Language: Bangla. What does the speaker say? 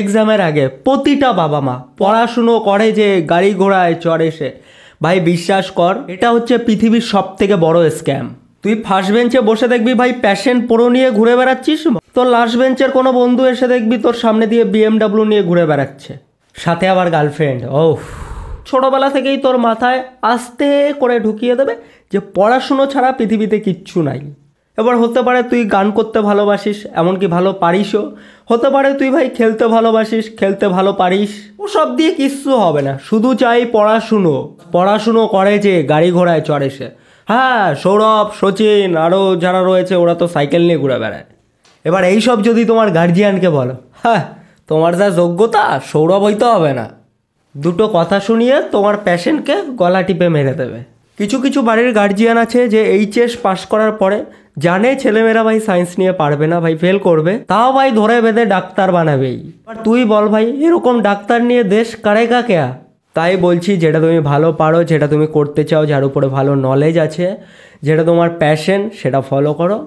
এক্সামের আগে প্রতিটা বাবা মা পড়াশুনো করে যে গাড়ি ঘোড়ায় চড়ে সে ভাই বিশ্বাস কর এটা হচ্ছে পৃথিবীর সব থেকে বড় স্ক্যাম তুই ফার্স্ট বেঞ্চে বসে দেখবি ভাই প্যাশন প্রো নিয়ে ঘুরে বেড়াচ্ছিস তোর লাস্ট বেঞ্চের কোনো বন্ধু এসে দেখবি তোর সামনে দিয়ে বিএমডাব্লিউ নিয়ে ঘুরে বেড়াচ্ছে সাথে আবার গার্লফ্রেন্ড ও ছোটোবেলা থেকেই তোর মাথায় আস্তে করে ঢুকিয়ে দেবে যে পড়াশুনো ছাড়া পৃথিবীতে কিচ্ছু নাই এবার হতে পারে তুই গান করতে ভালোবাসিস এমনকি ভালো পারিসও হতে পারে তুই ভাই খেলতে ভালোবাসিস খেলতে ভালো পারিস ওসব দিয়ে কিচ্ছু হবে না শুধু চাই পড়াশুনো পড়াশুনো করে যে গাড়ি ঘোড়ায় চড়ে সে হ্যাঁ সৌরভ সচিন আরও যারা রয়েছে ওরা তো সাইকেল নিয়ে ঘুরে বেড়ায় এবার এইসব যদি তোমার গার্জিয়ানকে বলো হ্যাঁ তোমার যা যোগ্যতা সৌরভ হইতে হবে না দুটো কথা শুনিয়ে তোমার প্যাশেন্টকে গলা টিপে মেরে দেবে কিছু কিছু বাড়ির গার্জিয়ান আছে যে এইচএস পাশ করার পরে জানে ছেলেমেয়েরা ভাই সায়েন্স নিয়ে পারবে না ভাই ফেল করবে তাও ভাই ধরে বেঁধে ডাক্তার বানাবেই আর তুই বল ভাই এরকম ডাক্তার নিয়ে দেশ কারে কেয়া তাই বলছি যেটা তুমি ভালো পারো যেটা তুমি করতে চাও যার উপরে ভালো নলেজ আছে যেটা তোমার প্যাশন সেটা ফলো করো